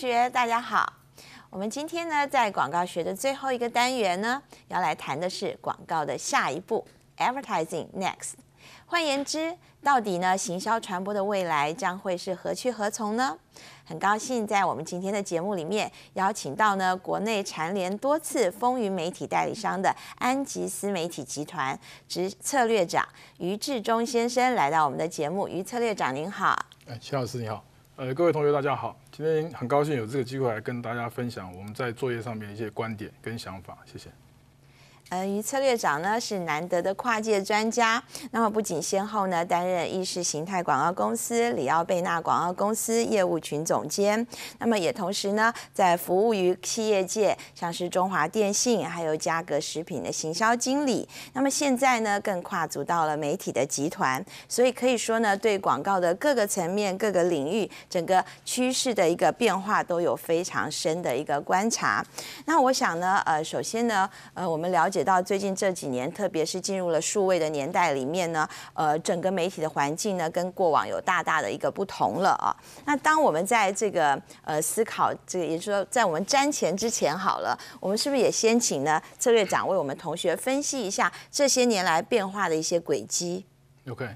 学大家好，我们今天呢在广告学的最后一个单元呢，要来谈的是广告的下一步，Advertising Next。换言之，到底呢行销传播的未来将会是何去何从呢？很高兴在我们今天的节目里面邀请到呢国内蝉联多次风云媒体代理商的安吉斯媒体集团执策略长于志忠先生来到我们的节目。于策略长您好，哎，徐老师你好。呃，各位同学，大家好！今天很高兴有这个机会来跟大家分享我们在作业上面一些观点跟想法，谢谢。呃，于策略长呢是难得的跨界专家。那么不仅先后呢担任意识形态广告公司里奥贝纳广告公司业务群总监，那么也同时呢在服务于企业界，像是中华电信还有嘉格食品的行销经理。那么现在呢更跨足到了媒体的集团，所以可以说呢对广告的各个层面、各个领域、整个趋势的一个变化都有非常深的一个观察。那我想呢，呃，首先呢，呃，我们了解。到最近这几年，特别是进入了数位的年代里面呢，呃，整个媒体的环境呢，跟过往有大大的一个不同了啊。那当我们在这个呃思考，这个也就是说在我们瞻前之前好了，我们是不是也先请呢策略长为我们同学分析一下这些年来变化的一些轨迹？OK，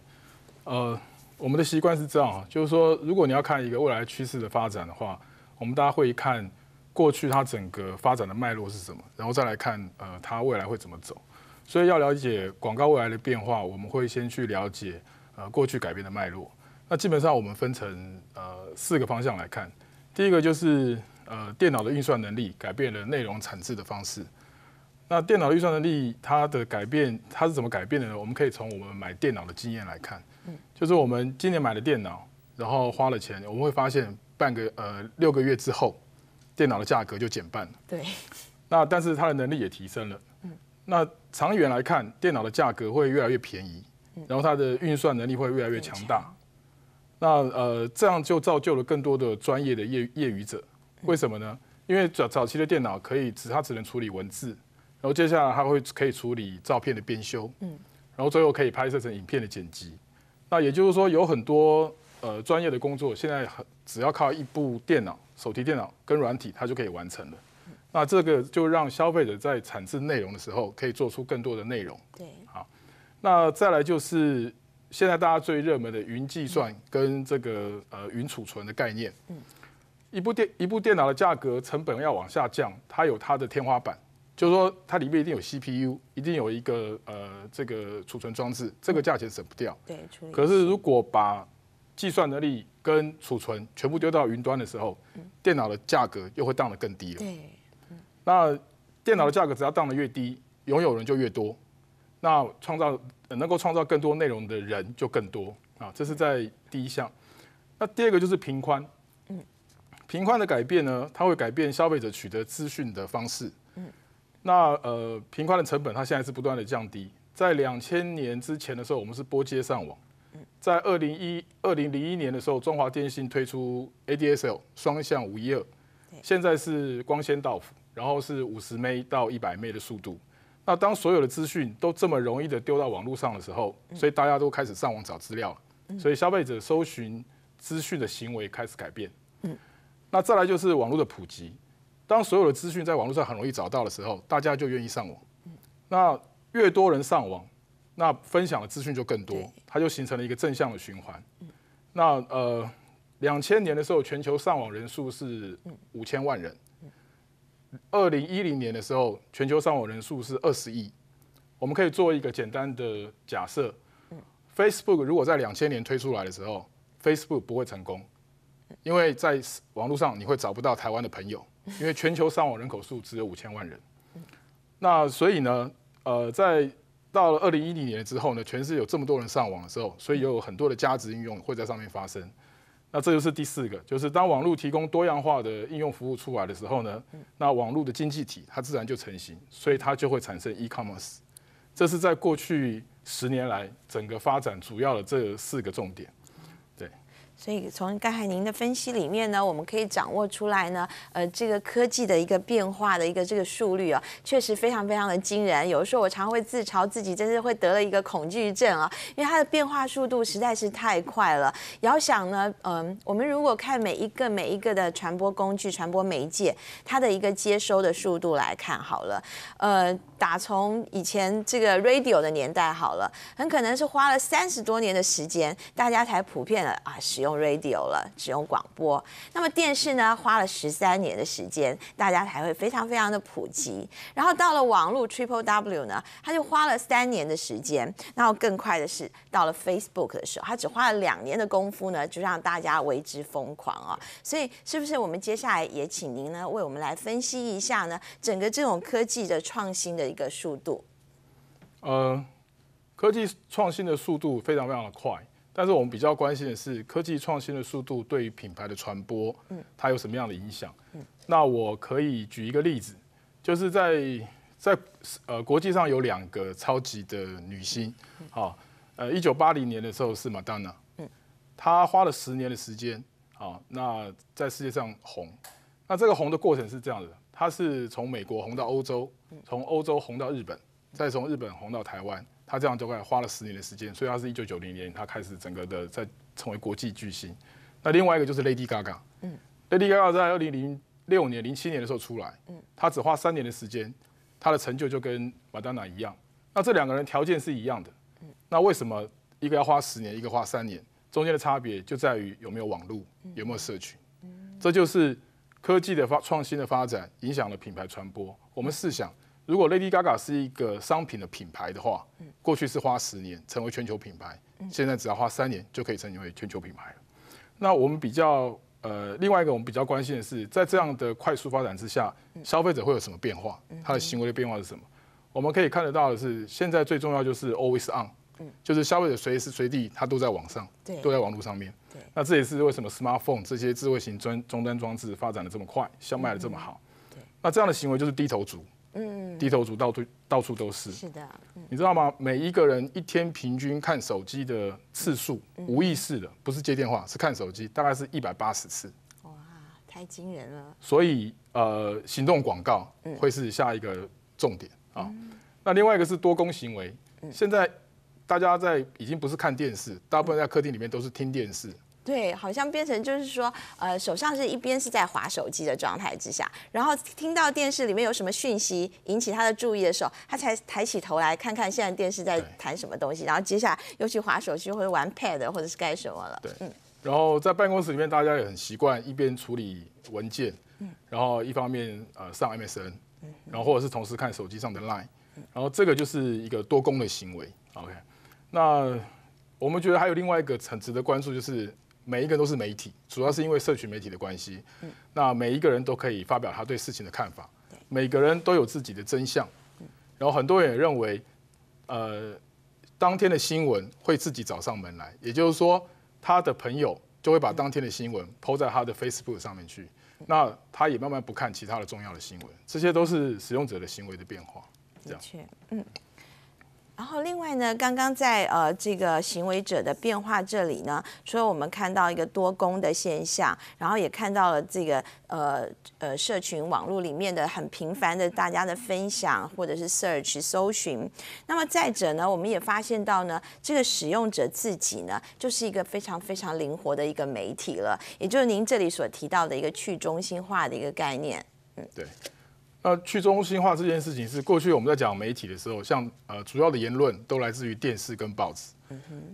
呃，我们的习惯是这样啊，就是说，如果你要看一个未来趋势的发展的话，我们大家会看。过去它整个发展的脉络是什么？然后再来看，呃，它未来会怎么走？所以要了解广告未来的变化，我们会先去了解，呃，过去改变的脉络。那基本上我们分成呃四个方向来看。第一个就是，呃，电脑的运算能力改变了内容产制的方式。那电脑运算能力它的改变，它是怎么改变的呢？我们可以从我们买电脑的经验来看，就是我们今年买了电脑，然后花了钱，我们会发现半个呃六个月之后。电脑的价格就减半了。对，那但是它的能力也提升了。嗯。那长远来看，电脑的价格会越来越便宜，然后它的运算能力会越来越强大。那呃，这样就造就了更多的专业的业业余者。为什么呢？因为早早期的电脑可以只它只能处理文字，然后接下来它会可以处理照片的编修，嗯，然后最后可以拍摄成影片的剪辑。那也就是说，有很多。呃，专业的工作现在只要靠一部电脑、手提电脑跟软体，它就可以完成了。那这个就让消费者在产制内容的时候，可以做出更多的内容。对，好。那再来就是现在大家最热门的云计算跟这个呃云储存的概念。嗯，一部电一部电脑的价格成本要往下降，它有它的天花板，就是说它里面一定有 CPU，一定有一个呃这个储存装置，这个价钱省不掉。对，可是如果把计算能力跟储存全部丢到云端的时候，电脑的价格又会降得更低了。那电脑的价格只要降得越低，拥有人就越多，那创造能够创造更多内容的人就更多啊。这是在第一项。那第二个就是平宽，嗯，平宽的改变呢，它会改变消费者取得资讯的方式。嗯，那呃，平宽的成本它现在是不断的降低。在两千年之前的时候，我们是拨接上网。在二零一二零零一年的时候，中华电信推出 ADSL 双向五一二，现在是光纤到户，然后是五十 Mbps 到一百 Mbps 的速度。那当所有的资讯都这么容易的丢到网络上的时候，所以大家都开始上网找资料了。所以消费者搜寻资讯的行为开始改变。嗯，那再来就是网络的普及。当所有的资讯在网络上很容易找到的时候，大家就愿意上网。那越多人上网。那分享的资讯就更多，它就形成了一个正向的循环。那呃，两千年的时候，全球上网人数是五千万人。二零一零年的时候，全球上网人数是二十亿。我们可以做一个简单的假设：Facebook 如果在两千年推出来的时候，Facebook 不会成功，因为在网络上你会找不到台湾的朋友，因为全球上网人口数只有五千万人。那所以呢，呃，在到了二零一零年之后呢，全市有这么多人上网的时候，所以有很多的价值应用会在上面发生。那这就是第四个，就是当网络提供多样化的应用服务出来的时候呢，那网络的经济体它自然就成型，所以它就会产生 e-commerce。这是在过去十年来整个发展主要的这四个重点。所以从刚才您的分析里面呢，我们可以掌握出来呢，呃，这个科技的一个变化的一个这个速率啊，确实非常非常的惊人。有时候我常会自嘲自己，真是会得了一个恐惧症啊，因为它的变化速度实在是太快了。遥想呢，嗯，我们如果看每一个每一个的传播工具、传播媒介，它的一个接收的速度来看好了，呃，打从以前这个 radio 的年代好了，很可能是花了三十多年的时间，大家才普遍的啊使。用。用 radio 了，只用广播。那么电视呢，花了十三年的时间，大家才会非常非常的普及。然后到了网络 Triple W 呢，他就花了三年的时间。然后更快的是到了 Facebook 的时候，他只花了两年的功夫呢，就让大家为之疯狂啊。所以，是不是我们接下来也请您呢，为我们来分析一下呢，整个这种科技的创新的一个速度？呃，科技创新的速度非常非常的快。但是我们比较关心的是科技创新的速度对于品牌的传播，嗯，它有什么样的影响？嗯，那我可以举一个例子，就是在在呃国际上有两个超级的女星，好，呃，一九八零年的时候是麦当娜，嗯，她花了十年的时间，好，那在世界上红，那这个红的过程是这样的，她是从美国红到欧洲，从欧洲红到日本，再从日本红到台湾。他这样就快花了十年的时间，所以他是一九九零年他开始整个的在成为国际巨星。那另外一个就是 Lady Gaga，嗯，Lady Gaga 在二零零六年、零七年的时候出来，嗯，他只花三年的时间，他的成就就跟麦丹娜一样。那这两个人条件是一样的，嗯，那为什么一个要花十年，一个花三年？中间的差别就在于有没有网络，有没有社群。嗯，这就是科技的发创新的发展影响了品牌传播。我们试想。如果 Lady Gaga 是一个商品的品牌的话，过去是花十年成为全球品牌，现在只要花三年就可以成为全球品牌了。那我们比较呃，另外一个我们比较关心的是，在这样的快速发展之下，消费者会有什么变化？他的行为的变化是什么？我们可以看得到的是，现在最重要就是 Always On，就是消费者随时随地他都在网上，对，都在网络上面。那这也是为什么 Smartphone 这些智慧型终终端装置发展的这么快，销卖的这么好。对，那这样的行为就是低头族。嗯，低头族到处到处都是。是的，你知道吗？每一个人一天平均看手机的次数，无意识的，不是接电话，是看手机，大概是一百八十次。哇，太惊人了。所以呃，行动广告会是下一个重点啊。那另外一个是多功行为，现在大家在已经不是看电视，大部分在客厅里面都是听电视。对，好像变成就是说，呃，手上是一边是在划手机的状态之下，然后听到电视里面有什么讯息引起他的注意的时候，他才抬起头来看看现在电视在谈什么东西，然后接下来又去划手机，者玩 Pad 或者是干什么了。对，嗯。然后在办公室里面，大家也很习惯一边处理文件，嗯，然后一方面呃上 MSN，嗯，然后或者是同时看手机上的 Line，然后这个就是一个多功的行为。OK，那我们觉得还有另外一个很值得关注，就是。每一个人都是媒体，主要是因为社群媒体的关系。嗯，那每一个人都可以发表他对事情的看法，每个人都有自己的真相。然后很多人也认为，呃，当天的新闻会自己找上门来，也就是说，他的朋友就会把当天的新闻抛在他的 Facebook 上面去，那他也慢慢不看其他的重要的新闻，这些都是使用者的行为的变化。的确，嗯。然后另外呢，刚刚在呃这个行为者的变化这里呢，除了我们看到一个多工的现象，然后也看到了这个呃呃社群网络里面的很频繁的大家的分享或者是 search 搜寻。那么再者呢，我们也发现到呢，这个使用者自己呢，就是一个非常非常灵活的一个媒体了，也就是您这里所提到的一个去中心化的一个概念。嗯，对。那去中心化这件事情是过去我们在讲媒体的时候，像呃主要的言论都来自于电视跟报纸。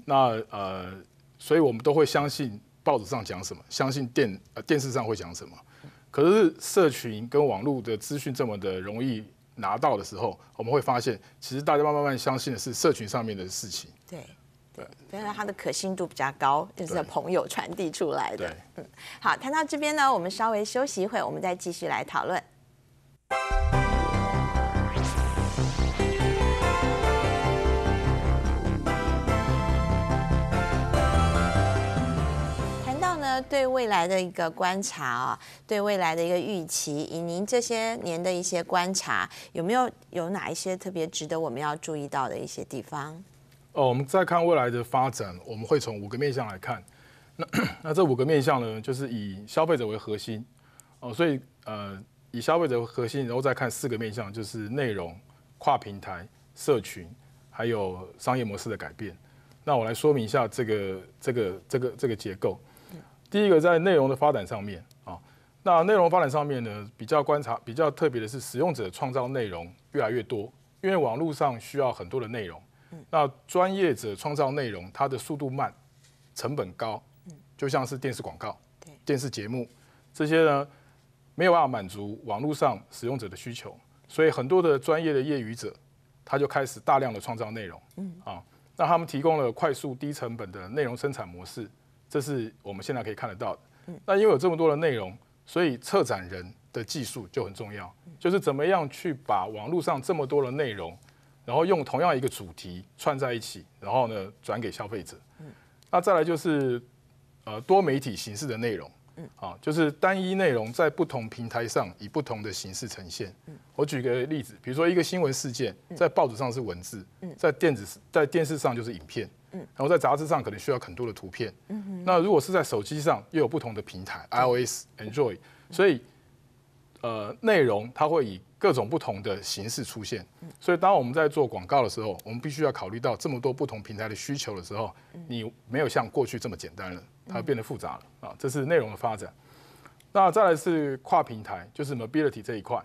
那呃，所以我们都会相信报纸上讲什么，相信电呃电视上会讲什么。可是社群跟网络的资讯这么的容易拿到的时候，我们会发现，其实大家慢慢慢相信的是社群上面的事情。对。对。因为它的可信度比较高，就是朋友传递出来的。嗯。好，谈到这边呢，我们稍微休息一会，我们再继续来讨论。谈到呢对未来的一个观察啊，对未来的一个预期，以您这些年的一些观察，有没有有哪一些特别值得我们要注意到的一些地方？哦，我们再看未来的发展，我们会从五个面向来看。那 那这五个面向呢，就是以消费者为核心哦，所以呃。以消费者为核心，然后再看四个面向，就是内容、跨平台、社群，还有商业模式的改变。那我来说明一下这个、这个、这个、这个结构。第一个在内容的发展上面啊，那内容发展上面呢，比较观察、比较特别的是，使用者创造内容越来越多，因为网络上需要很多的内容。那专业者创造内容，它的速度慢，成本高，就像是电视广告、电视节目这些呢。没有办法满足网络上使用者的需求，所以很多的专业的业余者，他就开始大量的创造内容，嗯啊，那他们提供了快速低成本的内容生产模式，这是我们现在可以看得到的。那因为有这么多的内容，所以策展人的技术就很重要，就是怎么样去把网络上这么多的内容，然后用同样一个主题串在一起，然后呢转给消费者。那再来就是呃多媒体形式的内容。就是单一内容在不同平台上以不同的形式呈现。我举个例子，比如说一个新闻事件，在报纸上是文字，在电子在电视上就是影片，嗯，然后在杂志上可能需要很多的图片。嗯那如果是在手机上，又有不同的平台，iOS、Android，所以呃，内容它会以各种不同的形式出现。所以当我们在做广告的时候，我们必须要考虑到这么多不同平台的需求的时候，你没有像过去这么简单了。它变得复杂了啊，这是内容的发展。那再来是跨平台，就是 m o b i l i t y 这一块，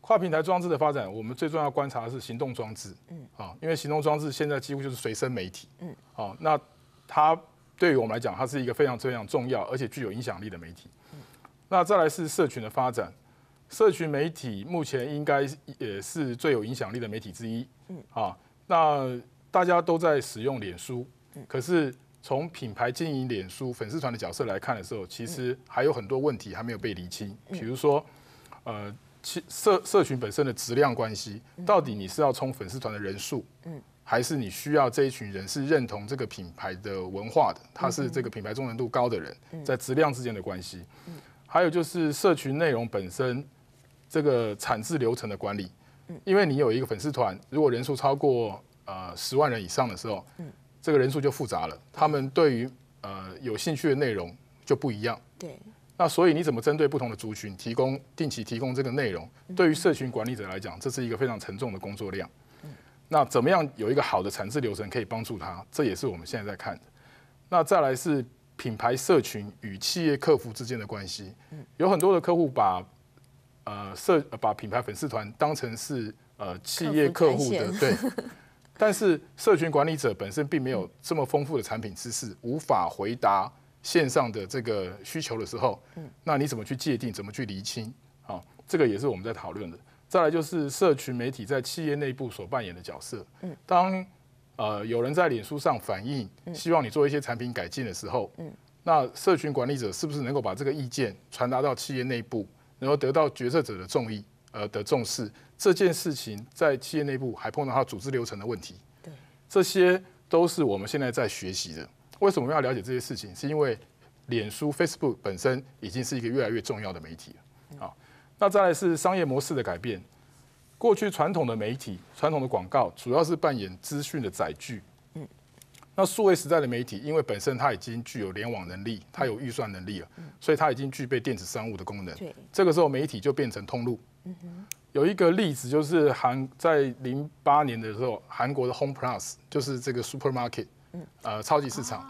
跨平台装置的发展，我们最重要观察的是行动装置，嗯，啊，因为行动装置现在几乎就是随身媒体，嗯，啊，那它对于我们来讲，它是一个非常非常重要而且具有影响力的媒体。那再来是社群的发展，社群媒体目前应该也是最有影响力的媒体之一，嗯，啊，那大家都在使用脸书，可是。从品牌经营、脸书粉丝团的角色来看的时候，其实还有很多问题还没有被厘清。比如说，呃，其社社群本身的质量关系，到底你是要冲粉丝团的人数，嗯，还是你需要这一群人是认同这个品牌的文化的？他是这个品牌忠诚度高的人，在质量之间的关系。还有就是社群内容本身这个产制流程的管理，因为你有一个粉丝团，如果人数超过呃十万人以上的时候，嗯。这个人数就复杂了，他们对于呃有兴趣的内容就不一样。对。那所以你怎么针对不同的族群提供定期提供这个内容？对于社群管理者来讲，这是一个非常沉重的工作量。那怎么样有一个好的产制流程可以帮助他？这也是我们现在在看的。那再来是品牌社群与企业客服之间的关系。有很多的客户把呃社把品牌粉丝团当成是呃企业客户的 对。但是，社群管理者本身并没有这么丰富的产品知识，无法回答线上的这个需求的时候，嗯，那你怎么去界定，怎么去厘清？好，这个也是我们在讨论的。再来就是，社群媒体在企业内部所扮演的角色。嗯，当呃有人在脸书上反映，希望你做一些产品改进的时候，嗯，那社群管理者是不是能够把这个意见传达到企业内部，然后得到决策者的重意呃的重视？这件事情在企业内部还碰到它组织流程的问题，对，这些都是我们现在在学习的。为什么要了解这些事情？是因为脸书 Facebook 本身已经是一个越来越重要的媒体了啊。那再来是商业模式的改变。过去传统的媒体、传统的广告，主要是扮演资讯的载具。嗯，那数位时代的媒体，因为本身它已经具有联网能力，它有预算能力了，所以它已经具备电子商务的功能。这个时候媒体就变成通路。嗯有一个例子，就是韩在零八年的时候，韩国的 Homeplus 就是这个 supermarket，呃，超级市场，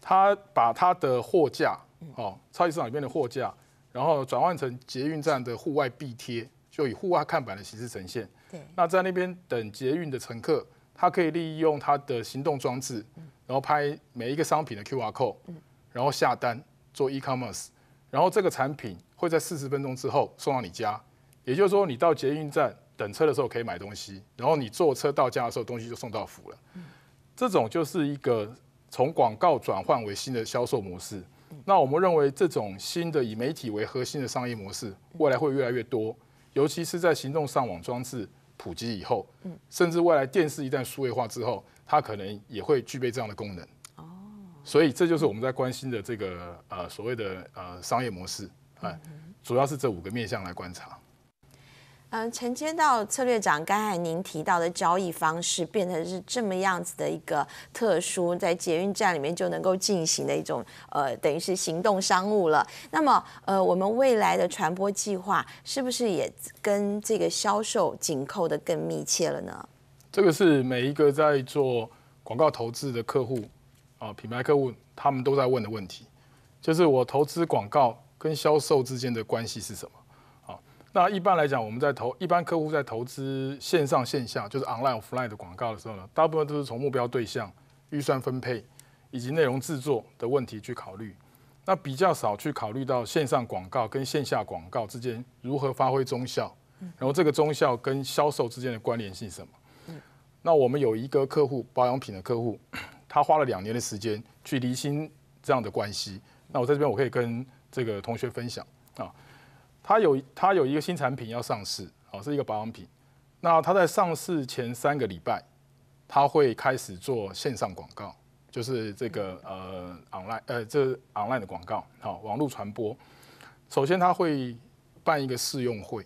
他把他的货架，哦，超级市场里面的货架，然后转换成捷运站的户外壁贴，就以户外看板的形式呈现。对，那在那边等捷运的乘客，他可以利用他的行动装置，然后拍每一个商品的 QR code，然后下单做 e-commerce，然后这个产品会在四十分钟之后送到你家。也就是说，你到捷运站等车的时候可以买东西，然后你坐车到家的时候东西就送到府了。这种就是一个从广告转换为新的销售模式。那我们认为，这种新的以媒体为核心的商业模式，未来会越来越多，尤其是在行动上网装置普及以后，甚至未来电视一旦数位化之后，它可能也会具备这样的功能。所以这就是我们在关心的这个呃所谓的呃商业模式，哎，主要是这五个面向来观察。嗯，承接到策略长刚才您提到的交易方式变成是这么样子的一个特殊，在捷运站里面就能够进行的一种，呃，等于是行动商务了。那么，呃，我们未来的传播计划是不是也跟这个销售紧扣的更密切了呢？这个是每一个在做广告投资的客户，啊，品牌客户，他们都在问的问题，就是我投资广告跟销售之间的关系是什么？那一般来讲，我们在投一般客户在投资线上线下就是 online offline 的广告的时候呢，大部分都是从目标对象、预算分配以及内容制作的问题去考虑。那比较少去考虑到线上广告跟线下广告之间如何发挥中效，然后这个中效跟销售之间的关联性是什么？那我们有一个客户保养品的客户，他花了两年的时间去厘清这样的关系。那我在这边我可以跟这个同学分享啊。他有他有一个新产品要上市，哦，是一个保养品。那他在上市前三个礼拜，他会开始做线上广告，就是这个呃 online 呃这 online 的广告，好，网络传播。首先他会办一个试用会，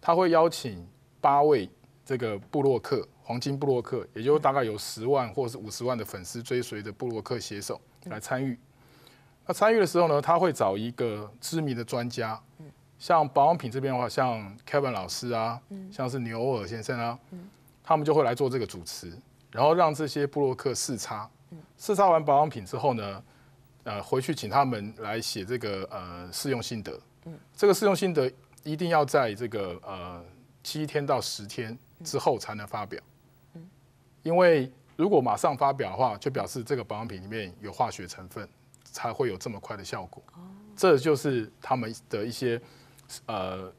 他会邀请八位这个布洛克黄金布洛克，也就是大概有十万或是五十万的粉丝追随的布洛克写手来参与。那参与的时候呢，他会找一个知名的专家。像保养品这边的话，像 Kevin 老师啊，像是牛尔先生啊，他们就会来做这个主持，然后让这些布洛克试擦，试擦完保养品之后呢，呃，回去请他们来写这个呃试用心得，这个试用心得一定要在这个呃七天到十天之后才能发表，因为如果马上发表的话，就表示这个保养品里面有化学成分，才会有这么快的效果，这就是他们的一些。呃，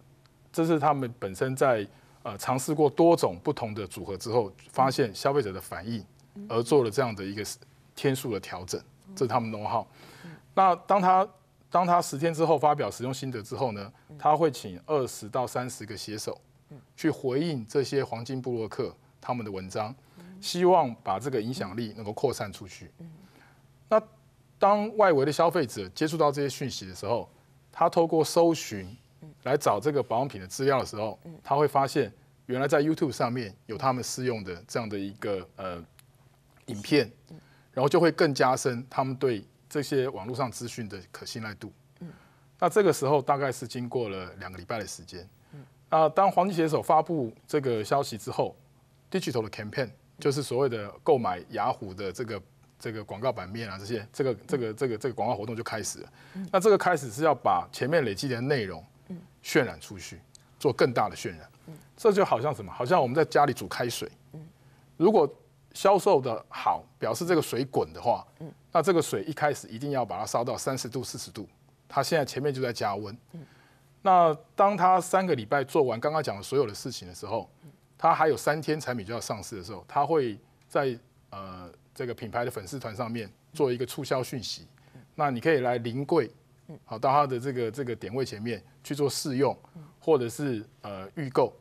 这是他们本身在呃尝试过多种不同的组合之后，发现消费者的反应，而做了这样的一个天数的调整，这是他们弄号。那当他当他十天之后发表使用心得之后呢，他会请二十到三十个写手去回应这些黄金部落客他们的文章，希望把这个影响力能够扩散出去。那当外围的消费者接触到这些讯息的时候，他透过搜寻。来找这个保养品的资料的时候，他会发现原来在 YouTube 上面有他们试用的这样的一个呃影片，然后就会更加深他们对这些网络上资讯的可信赖度。嗯，那这个时候大概是经过了两个礼拜的时间。嗯，当黄金携手发布这个消息之后，Digital 的 Campaign 就是所谓的购买雅虎的这个这个广告版面啊，这些这个这个这个这个广告活动就开始了。那这个开始是要把前面累积的内容。渲染出去，做更大的渲染，这就好像什么？好像我们在家里煮开水。如果销售的好，表示这个水滚的话，那这个水一开始一定要把它烧到三十度、四十度。它现在前面就在加温。那当它三个礼拜做完刚刚讲的所有的事情的时候，它还有三天产品就要上市的时候，它会在呃这个品牌的粉丝团上面做一个促销讯息。那你可以来临柜。好，到它的这个这个点位前面去做试用，或者是呃预购，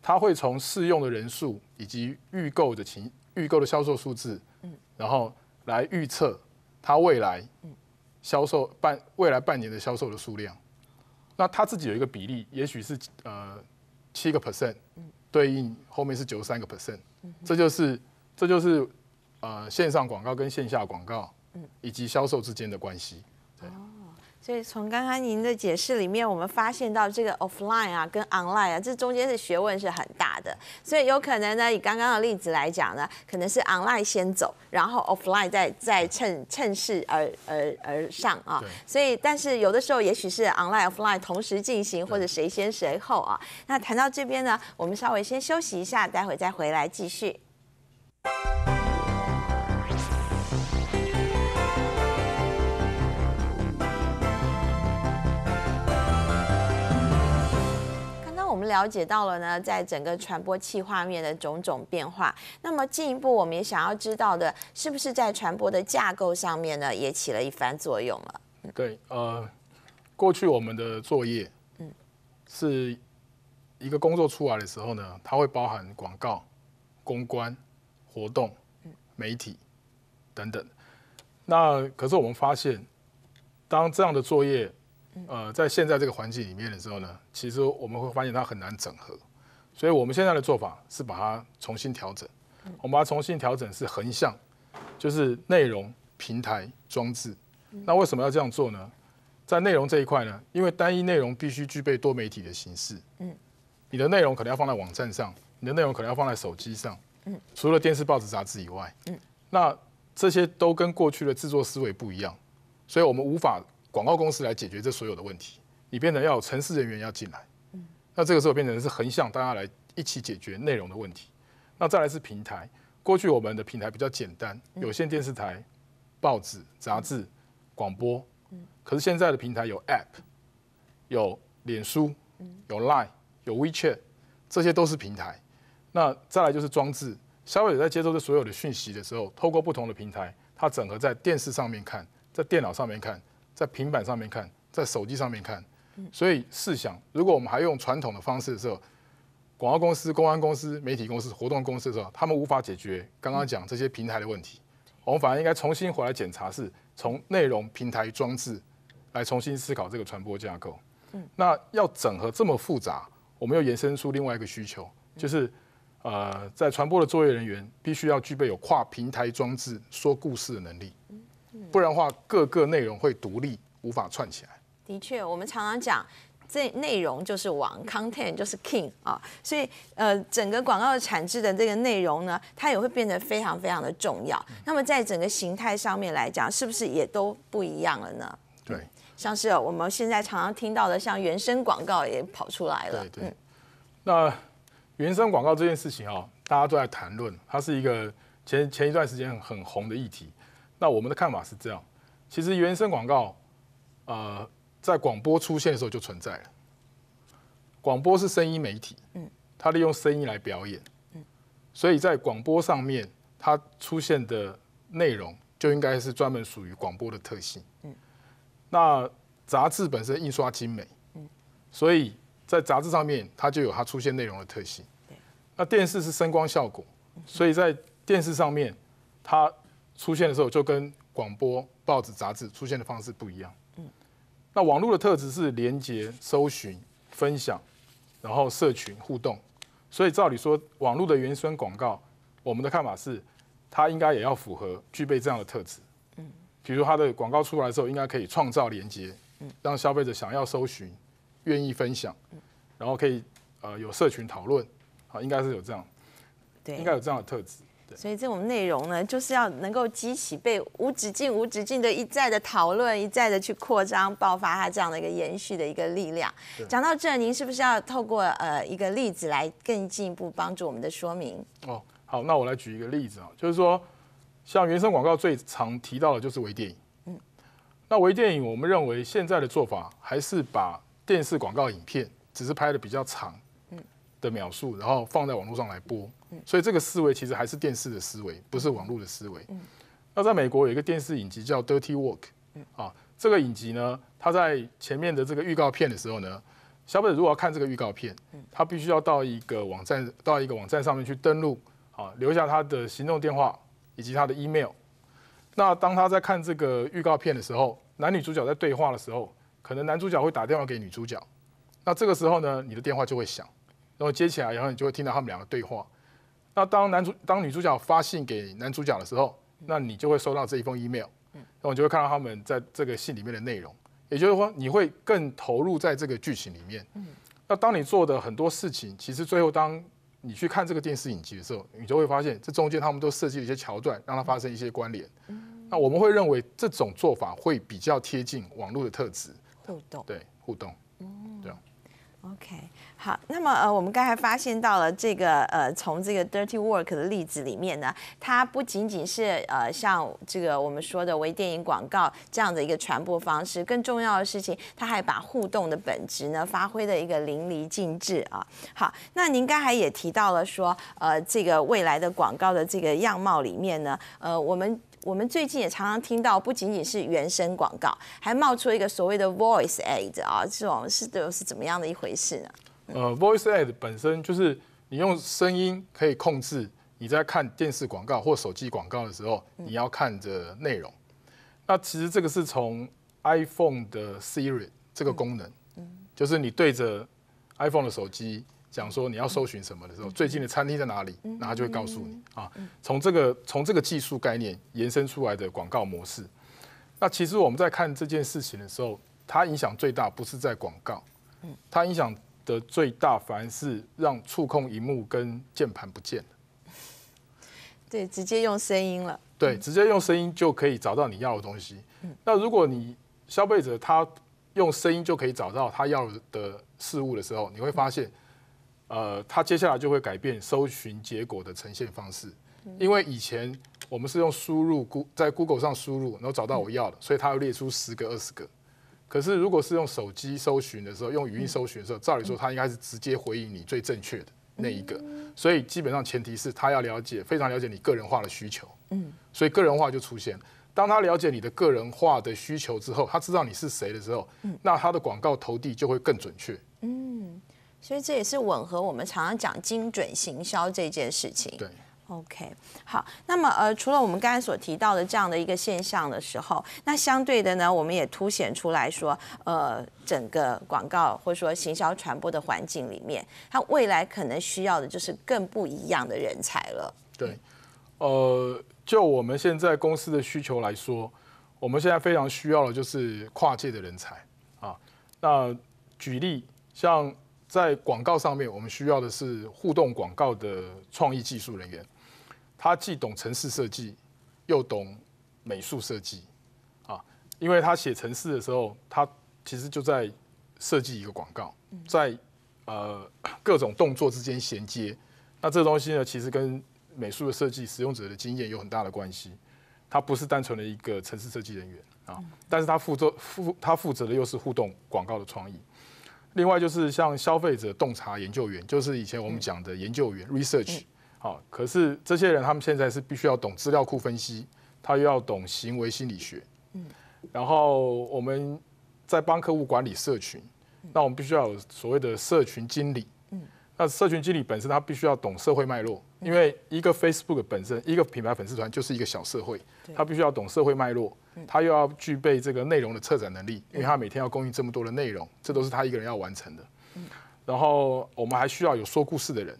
他会从试用的人数以及预购的情预购的销售数字，嗯，然后来预测它未来销售半未来半年的销售的数量。那他自己有一个比例，也许是呃七个 percent，对应后面是九三个 percent，这就是这就是呃线上广告跟线下广告以及销售之间的关系。所以从刚刚您的解释里面，我们发现到这个 offline 啊跟 online 啊，这中间的学问是很大的。所以有可能呢，以刚刚的例子来讲呢，可能是 online 先走，然后 offline 再再趁趁势而而而上啊。所以，但是有的时候也许是 online offline 同时进行，或者谁先谁后啊。那谈到这边呢，我们稍微先休息一下，待会再回来继续。了解到了呢，在整个传播器画面的种种变化，那么进一步我们也想要知道的，是不是在传播的架构上面呢，也起了一番作用了？对，呃，过去我们的作业，嗯，是一个工作出来的时候呢，它会包含广告、公关、活动、媒体等等。那可是我们发现，当这样的作业，呃，在现在这个环境里面的时候呢，其实我们会发现它很难整合，所以我们现在的做法是把它重新调整。我们把它重新调整是横向，就是内容、平台、装置。那为什么要这样做呢？在内容这一块呢，因为单一内容必须具备多媒体的形式。嗯，你的内容可能要放在网站上，你的内容可能要放在手机上。嗯，除了电视、报纸、杂志以外，嗯，那这些都跟过去的制作思维不一样，所以我们无法。广告公司来解决这所有的问题，你变得要有城市人员要进来，那这个时候变成是横向，大家来一起解决内容的问题。那再来是平台，过去我们的平台比较简单，有线电视台、报纸、杂志、广播，可是现在的平台有 App，有脸书，有 Line，有 WeChat，这些都是平台。那再来就是装置，消费者在接收这所有的讯息的时候，透过不同的平台，它整合在电视上面看，在电脑上面看。在平板上面看，在手机上面看，所以试想，如果我们还用传统的方式的时候，广告公司、公安公司、媒体公司、活动公司的时候，他们无法解决刚刚讲这些平台的问题。我们反而应该重新回来检查，是从内容、平台、装置来重新思考这个传播架构。嗯，那要整合这么复杂，我们又延伸出另外一个需求，就是，呃，在传播的作业人员必须要具备有跨平台装置说故事的能力。不然的话，各个内容会独立，无法串起来。的确，我们常常讲，这内容就是王，content 就是 king 啊，所以呃，整个广告的产制的这个内容呢，它也会变得非常非常的重要。那么，在整个形态上面来讲，是不是也都不一样了呢？对，像是我们现在常常听到的，像原生广告也跑出来了。对对。那原生广告这件事情啊，大家都在谈论，它是一个前前一段时间很红的议题。那我们的看法是这样，其实原生广告，呃，在广播出现的时候就存在了。广播是声音媒体，嗯，它利用声音来表演，嗯，所以在广播上面，它出现的内容就应该是专门属于广播的特性。嗯，那杂志本身印刷精美，嗯，所以在杂志上面，它就有它出现内容的特性。对，那电视是声光效果，所以在电视上面，它出现的时候就跟广播、报纸、杂志出现的方式不一样。嗯，那网络的特质是连接、搜寻、分享，然后社群互动。所以照理说，网络的原生广告，我们的看法是，它应该也要符合具备这样的特质。嗯，比如它的广告出来的时候，应该可以创造连接，让消费者想要搜寻、愿意分享，然后可以呃有社群讨论，啊，应该是有这样，对，应该有这样的特质。所以这种内容呢，就是要能够激起被无止境、无止境的一再的讨论、一再的去扩张、爆发它这样的一个延续的一个力量。讲到这，您是不是要透过呃一个例子来更进一步帮助我们的说明？哦，好，那我来举一个例子啊，就是说，像原生广告最常提到的就是微电影。嗯，那微电影，我们认为现在的做法还是把电视广告影片只是拍的比较长。的描述，然后放在网络上来播，所以这个思维其实还是电视的思维，不是网络的思维。那在美国有一个电视影集叫《Dirty Work》，啊，这个影集呢，它在前面的这个预告片的时候呢，消费者如果要看这个预告片，他必须要到一个网站，到一个网站上面去登录，啊，留下他的行动电话以及他的 email。那当他在看这个预告片的时候，男女主角在对话的时候，可能男主角会打电话给女主角，那这个时候呢，你的电话就会响。然后接起来，然后你就会听到他们两个对话。那当男主当女主角发信给男主角的时候，那你就会收到这一封 email。嗯，那我就会看到他们在这个信里面的内容。也就是说，你会更投入在这个剧情里面。嗯，那当你做的很多事情，其实最后当你去看这个电视影集的时候，你就会发现这中间他们都设计了一些桥段，让它发生一些关联。嗯，那我们会认为这种做法会比较贴近网络的特质，互动对互动。OK，好，那么呃，我们刚才发现到了这个呃，从这个 Dirty Work 的例子里面呢，它不仅仅是呃像这个我们说的微电影广告这样的一个传播方式，更重要的事情，它还把互动的本质呢发挥的一个淋漓尽致啊。好，那您刚才也提到了说呃，这个未来的广告的这个样貌里面呢，呃，我们。我们最近也常常听到，不仅仅是原声广告，还冒出一个所谓的 voice ad 啊，这种是都是怎么样的一回事呢？呃，voice ad 本身就是你用声音可以控制你在看电视广告或手机广告的时候，你要看的内容。那其实这个是从 iPhone 的 Siri 这个功能，就是你对着 iPhone 的手机。讲说你要搜寻什么的时候，最近的餐厅在哪里？那他就会告诉你啊。从这个从这个技术概念延伸出来的广告模式，那其实我们在看这件事情的时候，它影响最大不是在广告，它影响的最大，凡是让触控荧幕跟键盘不见了，对，直接用声音了，对，直接用声音就可以找到你要的东西。那如果你消费者他用声音就可以找到他要的事物的时候，你会发现。呃，它接下来就会改变搜寻结果的呈现方式，因为以前我们是用输入在 Google 上输入，然后找到我要的，所以它要列出十个、二十个。可是如果是用手机搜寻的时候，用语音搜寻的时候，照理说它应该是直接回应你最正确的那一个。所以基本上前提是它要了解，非常了解你个人化的需求。嗯。所以个人化就出现。当他了解你的个人化的需求之后，他知道你是谁的时候，那他的广告投递就会更准确。嗯。所以这也是吻合我们常常讲精准行销这件事情。对，OK，好。那么呃，除了我们刚才所提到的这样的一个现象的时候，那相对的呢，我们也凸显出来说，呃，整个广告或者说行销传播的环境里面，它未来可能需要的就是更不一样的人才了。对，呃，就我们现在公司的需求来说，我们现在非常需要的就是跨界的人才啊。那举例像。在广告上面，我们需要的是互动广告的创意技术人员，他既懂城市设计，又懂美术设计，啊，因为他写城市的时候，他其实就在设计一个广告，在呃各种动作之间衔接。那这东西呢，其实跟美术的设计、使用者的经验有很大的关系。他不是单纯的一个城市设计人员啊，但是他负责负他负责的又是互动广告的创意。另外就是像消费者洞察研究员，就是以前我们讲的研究员 （research），好，可是这些人他们现在是必须要懂资料库分析，他又要懂行为心理学。嗯，然后我们在帮客户管理社群，那我们必须要有所谓的社群经理。那社群经理本身，他必须要懂社会脉络，因为一个 Facebook 本身，一个品牌粉丝团就是一个小社会，他必须要懂社会脉络，他又要具备这个内容的策展能力，因为他每天要供应这么多的内容，这都是他一个人要完成的。然后我们还需要有说故事的人，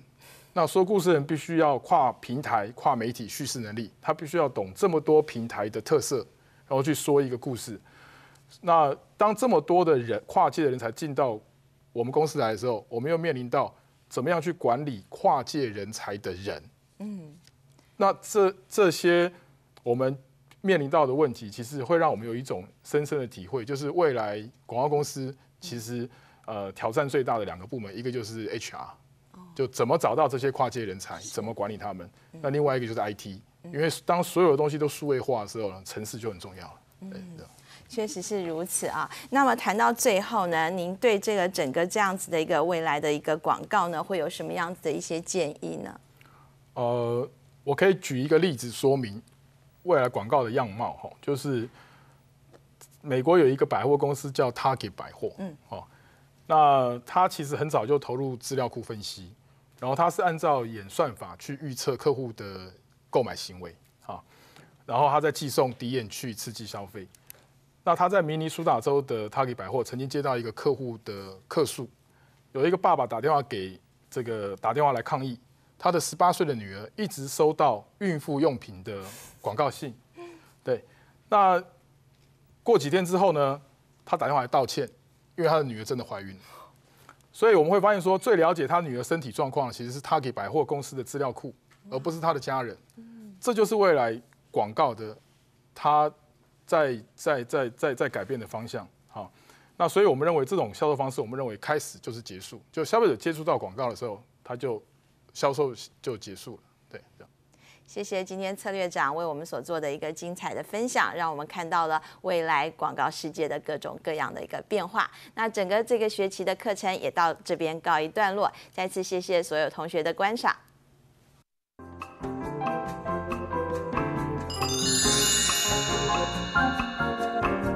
那说故事人必须要跨平台、跨媒体叙事能力，他必须要懂这么多平台的特色，然后去说一个故事。那当这么多的人、跨界的人才进到我们公司来的时候，我们又面临到。怎么样去管理跨界人才的人？嗯，那这这些我们面临到的问题，其实会让我们有一种深深的体会，就是未来广告公司其实呃挑战最大的两个部门，一个就是 HR，就怎么找到这些跨界人才，怎么管理他们；那另外一个就是 IT，因为当所有的东西都数位化的时候呢，市就很重要了。对。确实是如此啊。那么谈到最后呢，您对这个整个这样子的一个未来的一个广告呢，会有什么样子的一些建议呢？呃，我可以举一个例子说明未来广告的样貌哈，就是美国有一个百货公司叫 Target 百货，嗯，哦，那它其实很早就投入资料库分析，然后它是按照演算法去预测客户的购买行为啊，然后它再寄送敌人去刺激消费。那他在明尼苏达州的 t a g 百货曾经接到一个客户的客诉，有一个爸爸打电话给这个打电话来抗议，他的十八岁的女儿一直收到孕妇用品的广告信，对，那过几天之后呢，他打电话来道歉，因为他的女儿真的怀孕了，所以我们会发现说，最了解他女儿身体状况其实是 t a g 百货公司的资料库，而不是他的家人，这就是未来广告的，他。在在在在在改变的方向，好，那所以我们认为这种销售方式，我们认为开始就是结束，就消费者接触到广告的时候，他就销售就结束了，对，这样。谢谢今天策略长为我们所做的一个精彩的分享，让我们看到了未来广告世界的各种各样的一个变化。那整个这个学期的课程也到这边告一段落，再次谢谢所有同学的观赏。